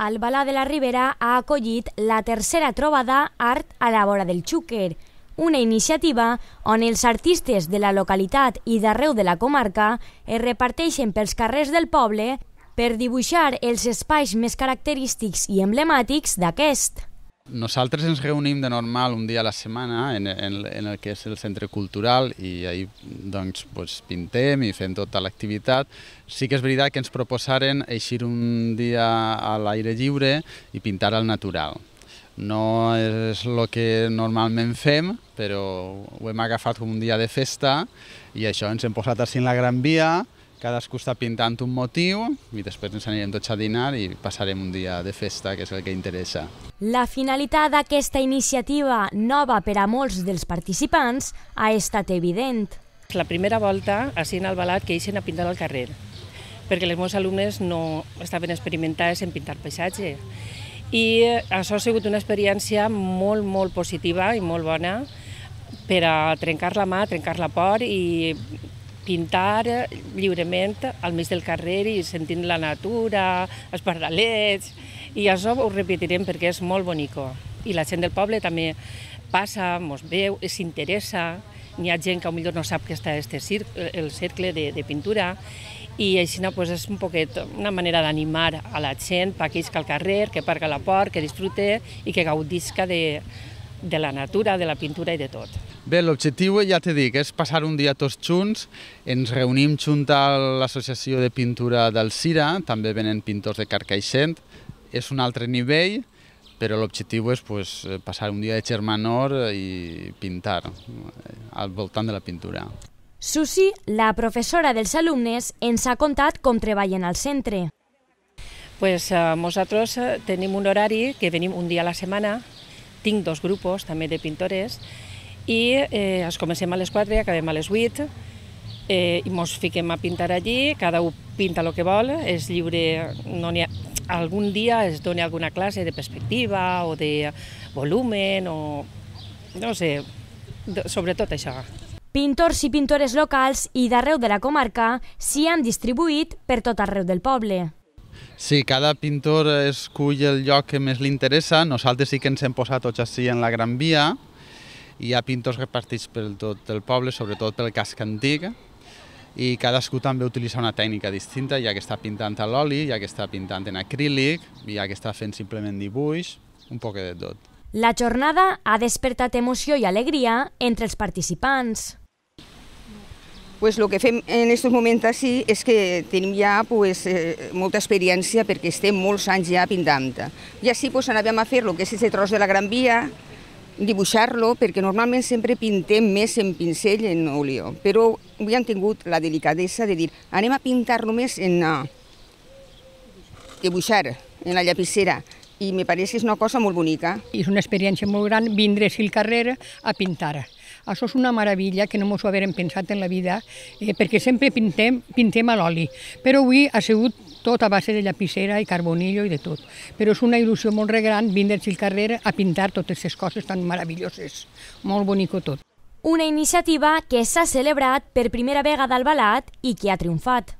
Albalà de la Ribera ha acollit la tercera trobada Art a la vora del Xúquer, una iniciativa on els artistes de la localitat i d'arreu de la comarca es reparteixen pels carrers del poble per dibuixar els espais més característics i emblemàtics d'aquest. Nosaltres ens reunim de normal un dia a la setmana en, en, en el que és el centre cultural i ahir doncs, pues, pintem i fem tota l'activitat. Sí que és veritat que ens proposaren eixir un dia a l'aire lliure i pintar al natural. No és el que normalment fem, però ho hem agafat com un dia de festa i això ens hem posat així en la Gran Via, Cadascú està pintant un motiu i després ens anirem tots a dinar i passarem un dia de festa, que és el que interessa. La finalitat d'aquesta iniciativa, nova per a molts dels participants, ha estat evident. La primera volta, així al Balat, que eixen a pintar al carrer, perquè els meus alumnes no estaven experimentades en pintar paisatge. I això ha sigut una experiència molt, molt positiva i molt bona per a trencar la mà, trencar la por i pintar eh, lliurement al mig del carrer i sentint la natura, els pardalets, i això ho repetirem perquè és molt bonico. I la gent del poble també passa, mos veu, s'interessa, hi ha gent que millor no sap que està este cercle, el cercle de, de pintura, i així no, pues, és un poquet una manera d'animar a la gent, per aquells que al carrer, que parca la port, que disfrute i que gaudisca de, de la natura, de la pintura i de tot. Bé, l'objectiu, ja t'he dit, és passar un dia tots junts. Ens reunim junt a l'Associació de Pintura del Cira, també venen pintors de Carcaixent. És un altre nivell, però l'objectiu és pues, passar un dia de germanor i pintar eh, al voltant de la pintura. Susi, la professora dels alumnes, ens ha contat com treballen al centre. Pues, eh, nosaltres eh, tenim un horari que venim un dia a la setmana, tinc dos grups també de pintores, i eh, es comencem a les 4 i acabem a les 8 eh, i ens fiquem a pintar allí, cada un pinta el que vol, és lliure, no ha, algun dia es dona alguna classe de perspectiva o de volumen o no sé, sobretot això. Pintors i pintores locals i d'arreu de la comarca s'hi han distribuït per tot arreu del poble. Sí, cada pintor escull el lloc que més li interessa. Nosaltres sí que ens hem posat tots així en la Gran Via, hi ha pintors repartits per tot el poble, sobretot pel casc antic, i cadascú també utilitza una tècnica distinta, hi ha que està pintant a l'oli, hi ha que està pintant en acrílic, hi ha que està fent simplement dibuix, un poc de tot. La jornada ha despertat emoció i alegria entre els participants. Pues lo que fem en aquests moments així és que tenim ja pues, eh, molta experiència perquè estem molts anys ja pintant. I així pues, anàvem a fer lo que és el tros de la Gran Via, dibuixar-lo perquè normalment sempre pintem més en pincell en olió, però avui han tingut la delicadesa de dir anem a pintar només en uh, dibuixar, en la llapissera, i me pareix que és una cosa molt bonica. És una experiència molt gran vindre-s'hi al carrer a pintar. Això és una meravella que no ens ho haurem pensat en la vida, eh, perquè sempre pintem, pintem a l'oli. Però avui ha sigut tot a base de llapissera i carbonillo i de tot. Però és una il·lusió molt re gran al carrer a pintar totes aquestes coses tan meravelloses. Molt bonic tot. Una iniciativa que s'ha celebrat per primera vegada al Balat i que ha triomfat.